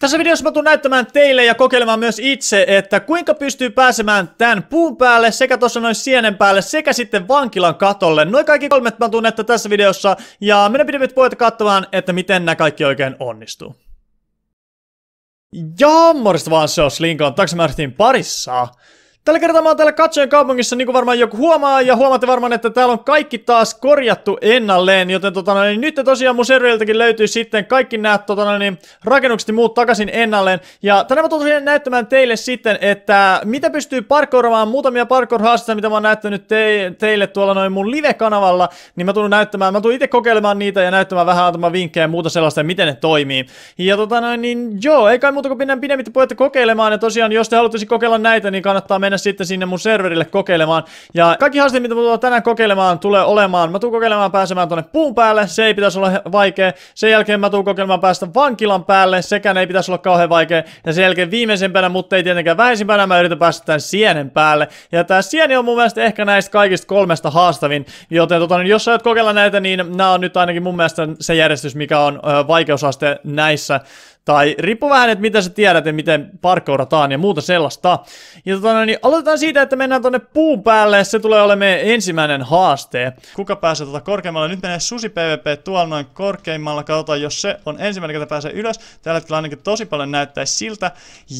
Tässä videossa mä tuun näyttämään teille ja kokeilemaan myös itse, että kuinka pystyy pääsemään tämän puun päälle sekä tuossa noin sienen päälle sekä sitten vankilan katolle. Noin kaikki kolmet mä tuun näyttää tässä videossa ja mennä pidemmät voitte katsomaan, että miten nämä kaikki oikein onnistuu. Ja morjesta vaan se on Slinkan, parissa. Tällä kertaa mä oon täällä katsojen kaupungissa, niin kuin varmaan joku huomaa, ja huomaatte varmaan, että täällä on kaikki taas korjattu ennalleen, joten tota, niin nyt tosiaan mun serveriltäkin löytyy sitten kaikki nämä tota, niin, rakennukset ja muut takaisin ennalleen. Ja tänään mä tosiaan näyttämään teille sitten, että mitä pystyy parkouramaan, muutamia parkour-haasteita, mitä mä oon näyttänyt te- teille tuolla noin mun live-kanavalla, niin mä tulen näyttämään, mä tulen itse kokeilemaan niitä ja näyttämään vähän antamaan vinkkejä ja muuta sellaista, miten ne toimii. Ja tota, niin joo, ei kai muuta kuin pidemmittä puhetta kokeilemaan, ja tosiaan jos te haluaisi kokeilla näitä, niin kannattaa mennä mennä sitten sinne mun serverille kokeilemaan. Ja kaikki haasteet, mitä mä tulen tänään kokeilemaan, tulee olemaan. Mä tuun kokeilemaan pääsemään tonne puun päälle, se ei pitäisi olla vaikea. Sen jälkeen mä tuun kokeilemaan päästä vankilan päälle, sekään ei pitäisi olla kauhean vaikea. Ja sen jälkeen viimeisimpänä, mutta ei tietenkään vähäisimpänä, mä yritän päästä tämän sienen päälle. Ja tää sieni on mun mielestä ehkä näistä kaikista kolmesta haastavin. Joten tota, niin jos sä oot kokeilla näitä, niin nämä on nyt ainakin mun mielestä se järjestys, mikä on ö, vaikeusaste näissä tai riippuu vähän, että mitä sä tiedät ja miten parkourataan ja muuta sellaista. Ja tota, niin aloitetaan siitä, että mennään tonne puun päälle. Se tulee olemaan ensimmäinen haaste. Kuka pääsee tuota korkeammalle? Nyt menee susi PvP tuolla noin korkeimmalla. Katsotaan, jos se on ensimmäinen, joka pääsee ylös. Tällä hetkellä ainakin tosi paljon näyttäisi siltä.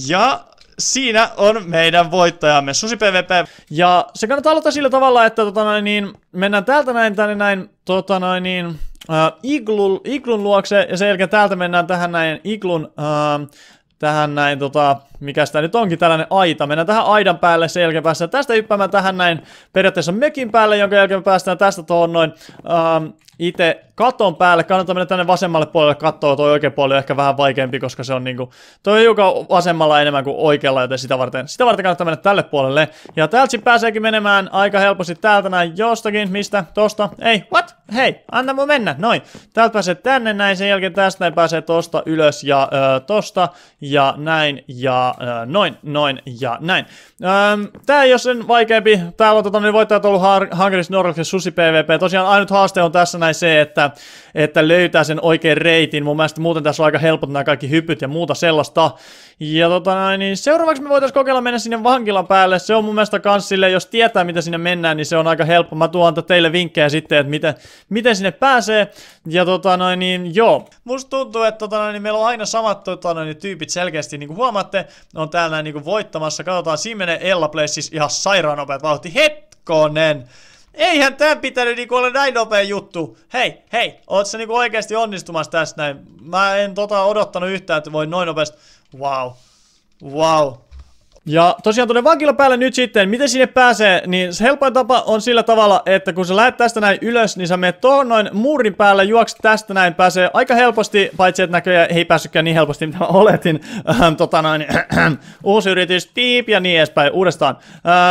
Ja siinä on meidän voittajamme, Susi PvP. Ja se kannattaa aloittaa sillä tavalla, että tota noin, niin, mennään täältä näin tänne näin, tota noin, niin, äh, iglun, iglun luokse, ja sen jälkeen täältä mennään tähän näin iglun, äh, tähän näin tota, mikä sitä nyt onkin, tällainen aita. Mennään tähän aidan päälle, sen jälkeen päästään tästä yppämään tähän näin periaatteessa mökin päälle, jonka jälkeen päästään tästä tuohon noin ähm, itse katon päälle. Kannattaa mennä tänne vasemmalle puolelle katsoa. Toi oikea puoli on ehkä vähän vaikeampi, koska se on niinku, toi on hiukan vasemmalla enemmän kuin oikealla, joten sitä varten, sitä varten kannattaa mennä tälle puolelle. Ja täältä pääseekin menemään aika helposti täältä näin jostakin, mistä, tosta, ei, what? Hei, anna mun mennä, noin. Täältä pääsee tänne näin, sen jälkeen tästä näin pääsee tosta ylös ja ö, tosta ja näin ja ö, noin, noin ja näin. Öm, tää ei ole sen vaikeampi. Täällä on tota, niin voittajat ollut Hungry Snorlaxin Susi PvP. Tosiaan ainut haaste on tässä näin se, että että, löytää sen oikean reitin. Mun mielestä muuten tässä on aika helpot nämä kaikki hypyt ja muuta sellaista. Ja tota, niin seuraavaksi me voitaisiin kokeilla mennä sinne vankilan päälle. Se on mun mielestä kans sille, jos tietää mitä sinne mennään, niin se on aika helppo. Mä tuon antaa teille vinkkejä sitten, että miten, miten sinne pääsee. Ja tota niin joo. Musta tuntuu, että tota noin, niin meillä on aina samat tota noin, niin tyypit selkeästi, niin kuin huomaatte, on täällä niin kuin voittamassa. Katsotaan, siinä menee Ella Play siis ihan sairaan nopeat vauhti. Hetkonen! eihän tää pitänyt niinku olla näin nopea juttu. Hei, hei, oot sä niinku oikeesti onnistumassa tässä näin? Mä en tota odottanut yhtään, että voi noin nopeasti. Wow. Wow. Ja tosiaan tuonne vankila päälle nyt sitten, miten sinne pääsee, niin se helpoin tapa on sillä tavalla, että kun sä lähet tästä näin ylös, niin sä menet tuohon noin muurin päälle, juokset tästä näin, pääsee aika helposti, paitsi että näköjään ei päässytkään niin helposti, mitä mä oletin, ähm, tota noin, äh, uusi yritys, tiip ja niin edespäin, uudestaan.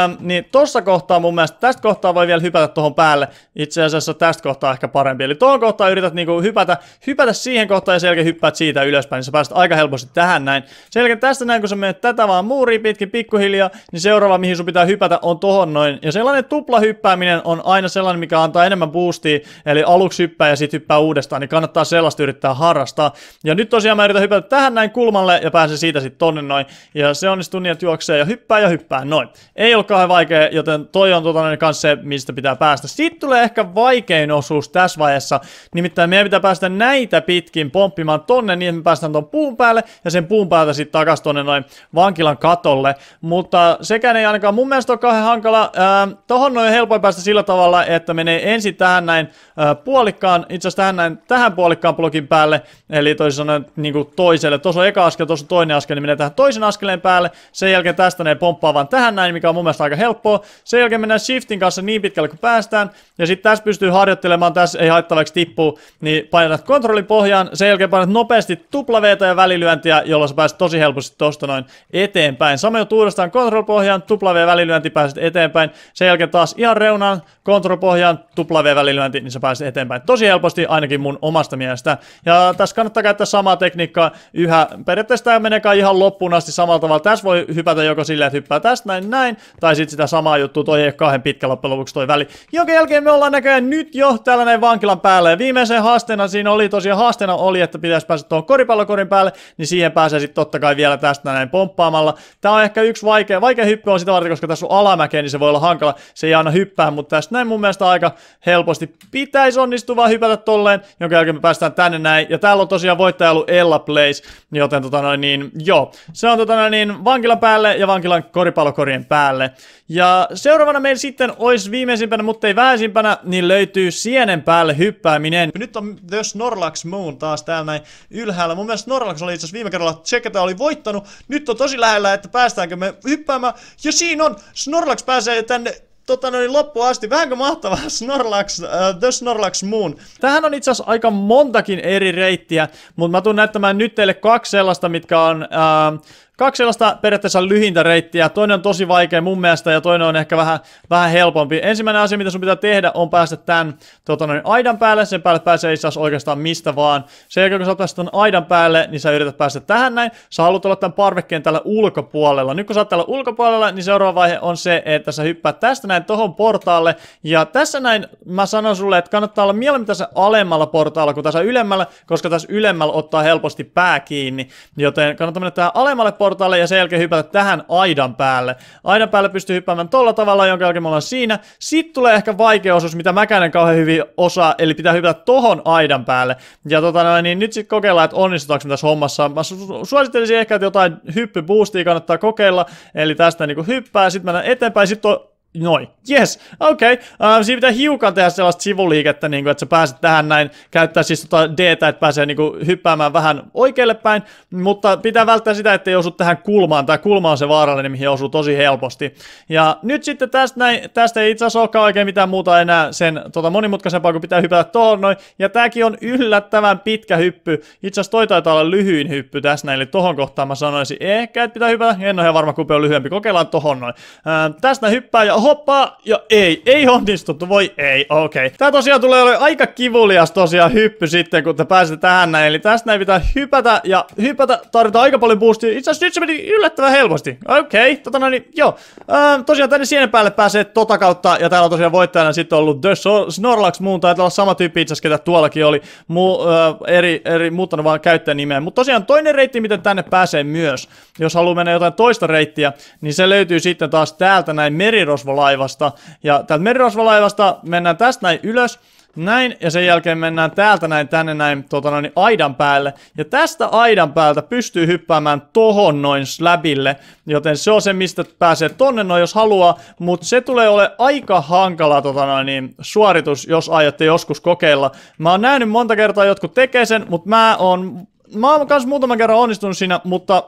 Ähm, niin tossa kohtaa mun mielestä, tästä kohtaa voi vielä hypätä tuohon päälle, itse asiassa tästä kohtaa ehkä parempi, eli tuohon kohtaa yrität niinku hypätä, hypätä siihen kohtaan ja selkeä hyppäät siitä ylöspäin, niin sä pääset aika helposti tähän näin. Selkeä tästä näin, kun sä menet tätä vaan muuri pitkin, kuitenkin pikkuhiljaa, niin seuraava, mihin sun pitää hypätä, on tohon noin. Ja sellainen tupla hyppääminen on aina sellainen, mikä antaa enemmän boostia, eli aluksi hyppää ja sitten hyppää uudestaan, niin kannattaa sellaista yrittää harrastaa. Ja nyt tosiaan mä yritän hypätä tähän näin kulmalle ja pääsen siitä sitten tonne noin. Ja se onnistuu niin, että juoksee ja hyppää ja hyppää noin. Ei ole kauhean vaikea, joten toi on tota noin kanssa se, mistä pitää päästä. Sitten tulee ehkä vaikein osuus tässä vaiheessa, nimittäin meidän pitää päästä näitä pitkin pomppimaan tonne niin, että me päästään ton puun päälle ja sen puun päältä sitten takas tonne noin vankilan katolle alle, mutta sekään ei ainakaan mun mielestä ole kauhean hankala. Ää, tohon noin helpoin päästä sillä tavalla, että menee ensin tähän näin ää, puolikkaan, itse asiassa tähän, näin, tähän puolikkaan blokin päälle, eli toisin sanoen niin kuin toiselle. Tuossa on eka askel, tuossa on toinen askel, niin menee tähän toisen askeleen päälle. Sen jälkeen tästä ne pomppaa vaan tähän näin, mikä on mun mielestä aika helppoa. Sen jälkeen mennään shiftin kanssa niin pitkälle kuin päästään, ja sitten tässä pystyy harjoittelemaan, tässä ei haittavaksi tippu, tippuu, niin painat kontrollin pohjaan, sen jälkeen painat nopeasti tuplaveita ja välilyöntiä, jolloin sä pääset tosi helposti tosta noin eteenpäin. Samoin sama uudestaan kontrollipohjaan, pohjaan W-välilyönti pääset eteenpäin. Sen jälkeen taas ihan reunaan, kontrollipohjaan, pohjaan W-välilyönti, niin sä pääset eteenpäin. Tosi helposti ainakin mun omasta mielestä. Ja tässä kannattaa käyttää samaa tekniikkaa yhä. Periaatteessa tämä menee ihan loppuun asti samalla tavalla. Tässä voi hypätä joko silleen, että hyppää tästä näin näin, tai sitten sitä samaa juttua, toi ei ole kahden pitkä loppujen lopuksi toi väli. Jonka jälkeen me ollaan näköjään nyt jo täällä näin vankilan päällä. Ja viimeisen haasteena siinä oli tosiaan haasteena oli, että pitäisi päästä tuon koripallokorin päälle, niin siihen pääsee sitten totta kai vielä tästä näin pomppaamalla. Tämä on ehkä yksi vaikea, vaikea hyppy on sitä varten, koska tässä on alamäkeä, niin se voi olla hankala. Se ei aina hyppää, mutta tästä näin mun mielestä aika helposti pitäisi onnistua vaan hypätä tolleen, jonka jälkeen me päästään tänne näin. Ja täällä on tosiaan voittaja ollut Ella Place, joten tota noin, niin, joo. Se on tota noin, niin, vankilan päälle ja vankilan koripallokorien päälle. Ja seuraavana meillä sitten olisi viimeisimpänä, mutta ei vähäisimpänä, niin löytyy sienen päälle hyppääminen. Nyt on The Snorlax Moon taas täällä näin ylhäällä. Mun mielestä Snorlax oli itse asiassa viime kerralla, että oli voittanut. Nyt on tosi lähellä, että päästään päästäänkö me hyppäämään. Ja siinä on! Snorlax pääsee tänne tota noin, loppuun asti. Vähänkö mahtavaa Snorlax, uh, The Snorlax Moon. Tähän on itse asiassa aika montakin eri reittiä, mutta mä tuun näyttämään nyt teille kaksi sellaista, mitkä on uh, kaksi sellaista periaatteessa lyhintä reittiä. Toinen on tosi vaikea mun mielestä ja toinen on ehkä vähän, vähän helpompi. Ensimmäinen asia, mitä sun pitää tehdä, on päästä tämän tota noin, aidan päälle. Sen päälle pääsee itse asiassa oikeastaan mistä vaan. Sen jälkeen, kun sä päästä tämän aidan päälle, niin sä yrität päästä tähän näin. Sä haluat olla tämän parvekkeen tällä ulkopuolella. Nyt kun sä oot täällä ulkopuolella, niin seuraava vaihe on se, että sä hyppää tästä näin tohon portaalle. Ja tässä näin mä sanon sulle, että kannattaa olla mieluummin tässä alemmalla portaalla kuin tässä ylemmällä, koska tässä ylemmällä ottaa helposti pää kiinni. Joten kannattaa mennä tähän alemmalle portaalle portaalle ja sen jälkeen hypätä tähän aidan päälle. Aidan päälle pystyy hyppäämään tolla tavalla, jonka jälkeen me ollaan siinä. Sitten tulee ehkä vaikea osuus, mitä mäkäinen kauhean hyvin osaa, eli pitää hypätä tohon aidan päälle. Ja tota, niin nyt sitten kokeillaan, että onnistutaanko me tässä hommassa. Mä su- suosittelisin ehkä, että jotain hyppyboostia kannattaa kokeilla, eli tästä niinku hyppää, sitten mennään eteenpäin, sitten on Noin, yes, okei. Okay. Uh, äh, siinä pitää hiukan tehdä sellaista sivuliikettä, niin kuin, että sä pääset tähän näin, käyttää siis tota d että pääsee niin kuin, hyppäämään vähän oikealle päin, mutta pitää välttää sitä, ettei osu tähän kulmaan. Tämä kulma on se vaarallinen, mihin osuu tosi helposti. Ja nyt sitten tästä, näin, tästä ei itse asiassa olekaan oikein mitään muuta enää sen tota, monimutkaisempaa, kun pitää hypätä tuohon noin. Ja tääkin on yllättävän pitkä hyppy. Itse asiassa toi taitaa olla lyhyin hyppy tässä näin, eli tohon kohtaan mä sanoisin, ehkä että pitää hypätä, en ole ihan varma, kumpi on lyhyempi, kokeillaan tohon noin. Uh, tästä hyppää ja Hoppa ja ei, ei onnistuttu, voi ei, okei. Okay. Tää tosiaan tulee olemaan aika kivulias tosiaan hyppy sitten, kun te pääsette tähän näin. Eli tästä näin pitää hypätä ja hypätä, tarvitaan aika paljon boostia. Itse asiassa nyt se meni yllättävän helposti. Okei, okay. tota no niin, joo. Ähm, tosiaan tänne sienen päälle pääsee tota kautta ja täällä on tosiaan voittajana sitten ollut The Snorlax muun, taitaa olla sama tyyppi itse asiassa, ketä tuollakin oli. mu äh, eri, eri, muuttanut vaan käyttäjänimeä. Mutta tosiaan toinen reitti, miten tänne pääsee myös, jos haluaa mennä jotain toista reittiä, niin se löytyy sitten taas täältä näin Meriros merirosvolaivasta. Ja täältä merirosvolaivasta mennään tästä näin ylös, näin, ja sen jälkeen mennään täältä näin tänne näin tota noin, niin aidan päälle. Ja tästä aidan päältä pystyy hyppäämään tohon noin slabille, joten se on se, mistä pääsee tonne noin, jos haluaa. Mutta se tulee ole aika hankala tota noin, niin suoritus, jos aiotte joskus kokeilla. Mä oon nähnyt monta kertaa jotkut tekee sen, mutta mä oon... Mä oon myös muutaman kerran onnistunut siinä, mutta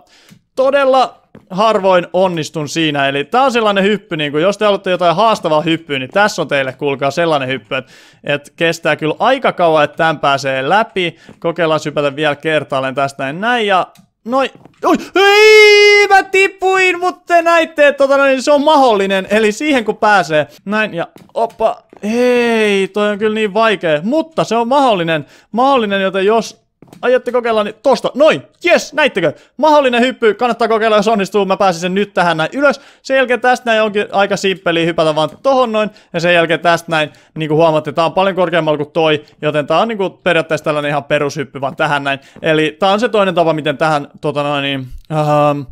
todella harvoin onnistun siinä. Eli tää on sellainen hyppy, niin kun jos te haluatte jotain haastavaa hyppyä, niin tässä on teille kuulkaa sellainen hyppy, että, että kestää kyllä aika kauan, että tämän pääsee läpi. Kokeillaan sypätä vielä kertaalleen tästä näin, näin ja Noi, oi, ei, mä tipuin, mutta te näitte, että tota, no niin se on mahdollinen. Eli siihen kun pääsee, näin ja oppa, hei, toi on kyllä niin vaikea, mutta se on mahdollinen, mahdollinen, joten jos Aiotte kokeilla, niin tosta, noin, yes, näittekö? Mahdollinen hyppy, kannattaa kokeilla, jos onnistuu, mä pääsin sen nyt tähän näin ylös. Sen jälkeen tästä näin onkin aika simppeliä hypätä vaan tohon noin, ja sen jälkeen tästä näin, niin kuin huomaatte, tää on paljon korkeammalla kuin toi, joten tää on niin kuin periaatteessa tällainen ihan perushyppy vaan tähän näin. Eli tää on se toinen tapa, miten tähän, tota noin, niin, uh,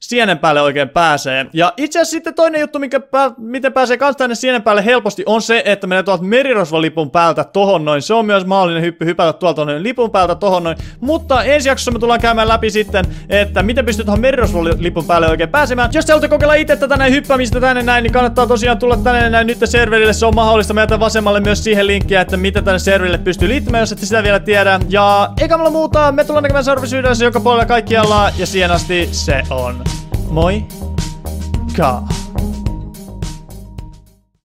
sienen päälle oikein pääsee. Ja itse asiassa sitten toinen juttu, mikä pää, miten pääsee kans tänne sienen päälle helposti, on se, että menee tuolta merirosvalipun päältä tohon noin. Se on myös mahdollinen hyppy hypätä tuolta noin lipun päältä tohon noin. Mutta ensi jaksossa me tullaan käymään läpi sitten, että miten pystyt tuohon merirosvalipun päälle oikein pääsemään. Jos te haluatte kokeilla itse tätä näin hyppämistä tänne näin, niin kannattaa tosiaan tulla tänne näin nyt serverille. Se on mahdollista. Mä jätän vasemmalle myös siihen linkkiä, että miten tänne serverille pystyy liittymään, jos ette sitä vielä tiedä. Ja eikä mulla muuta, me tullaan näkemään joka puolella kaikkialla. Ja siihen asti se on Moika.